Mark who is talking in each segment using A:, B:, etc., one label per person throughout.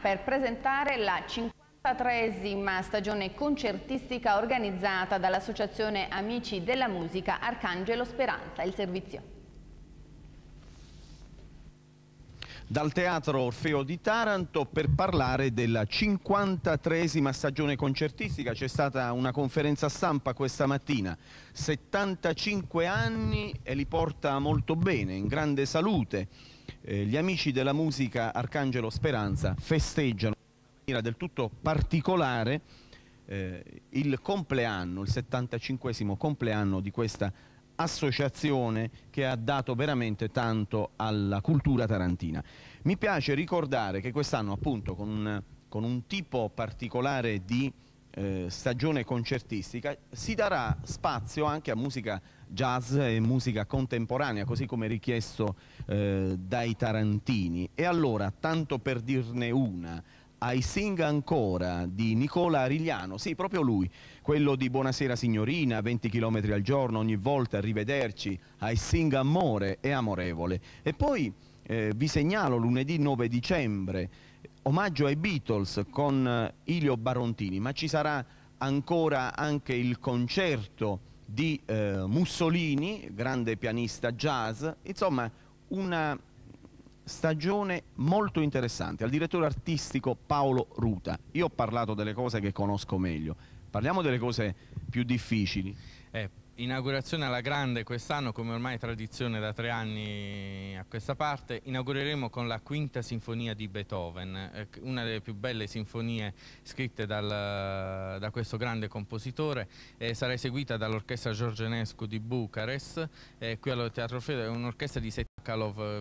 A: per presentare la 53esima stagione concertistica organizzata dall'Associazione Amici della Musica Arcangelo Speranza, il servizio. dal Teatro Orfeo di Taranto per parlare della 53esima stagione concertistica. C'è stata una conferenza stampa questa mattina. 75 anni e li porta molto bene, in grande salute. Eh, gli amici della musica Arcangelo Speranza festeggiano in maniera del tutto particolare eh, il compleanno, il 75 compleanno di questa associazione che ha dato veramente tanto alla cultura tarantina. Mi piace ricordare che quest'anno appunto con un, con un, tipo particolare di eh, stagione concertistica si darà spazio anche a musica jazz e musica contemporanea così come richiesto eh, dai tarantini e allora tanto per dirne una i Sing Ancora di Nicola Arigliano, sì proprio lui, quello di Buonasera Signorina, 20 km al giorno ogni volta, arrivederci, I Sing Amore e Amorevole. E poi eh, vi segnalo lunedì 9 dicembre, omaggio ai Beatles con eh, Ilio Barontini, ma ci sarà ancora anche il concerto di eh, Mussolini, grande pianista jazz, insomma una stagione molto interessante al direttore artistico Paolo Ruta. Io ho parlato delle cose che conosco meglio, parliamo delle cose più difficili.
B: Eh, inaugurazione alla grande quest'anno, come ormai tradizione da tre anni a questa parte, inaugureremo con la quinta sinfonia di Beethoven, eh, una delle più belle sinfonie scritte dal, da questo grande compositore, eh, sarà eseguita dall'orchestra Giorgenescu di Bucarest, eh, qui al Teatro Freddo, è un'orchestra di 70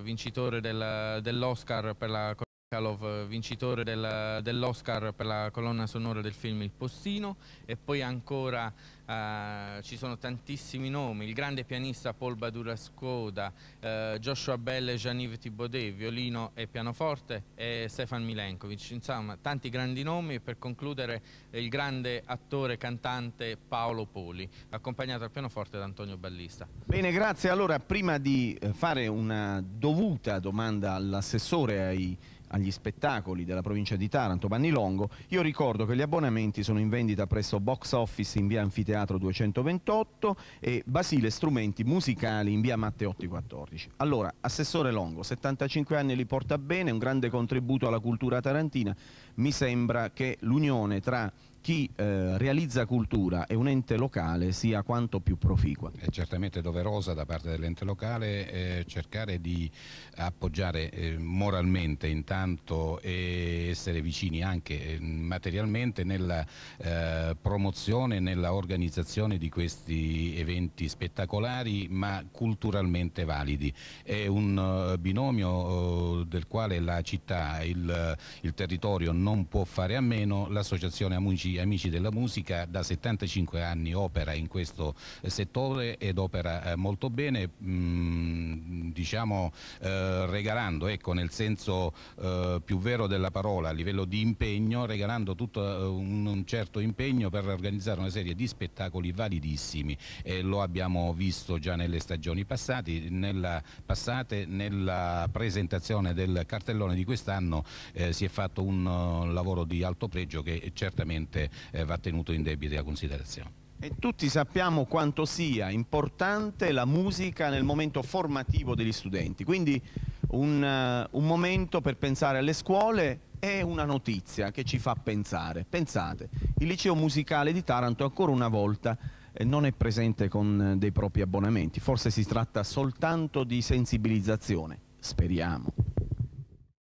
B: vincitore dell'Oscar per la Kalov, vincitore del, dell'Oscar per la colonna sonora del film Il Postino e poi ancora eh, ci sono tantissimi nomi, il grande pianista Paul Badurascoda, eh, Joshua Bell e Janiv Thibaudet, violino e pianoforte e Stefan Milenkovic, insomma tanti grandi nomi e per concludere il grande attore cantante Paolo Poli, accompagnato al pianoforte da Antonio Ballista.
A: Bene, grazie. Allora prima di eh, fare una dovuta domanda all'assessore ai agli spettacoli della provincia di Taranto, Bannilongo, io ricordo che gli abbonamenti sono in vendita presso Box Office in via Anfiteatro 228 e Basile Strumenti Musicali in via Matteotti 14. Allora, Assessore Longo, 75 anni li porta bene, un grande contributo alla cultura tarantina, mi sembra che l'unione tra chi eh, realizza cultura e
C: un ente locale sia quanto più proficua. È certamente doverosa da parte dell'ente locale eh, cercare di appoggiare eh, moralmente intanto e essere vicini anche eh, materialmente nella eh, promozione, nella organizzazione di questi eventi spettacolari ma culturalmente validi. È un eh, binomio del quale la città, il, il territorio non può fare a meno, l'associazione a amici, amici della musica, da 75 anni opera in questo eh, settore ed opera eh, molto bene, mm, diciamo eh, regalando, ecco, nel senso più vero della parola, a livello di impegno, regalando tutto un, un certo impegno per organizzare una serie di spettacoli validissimi e lo abbiamo visto già nelle stagioni passate, nella, passate, nella presentazione del cartellone di quest'anno eh, si è fatto un uh, lavoro di alto pregio che certamente sicuramente eh, va tenuto in debita considerazione.
A: E tutti sappiamo quanto sia importante la musica nel momento formativo degli studenti, quindi un, uh, un momento per pensare alle scuole è una notizia che ci fa pensare. Pensate, il liceo musicale di Taranto ancora una volta eh, non è presente con eh, dei propri abbonamenti, forse si tratta soltanto di sensibilizzazione, speriamo.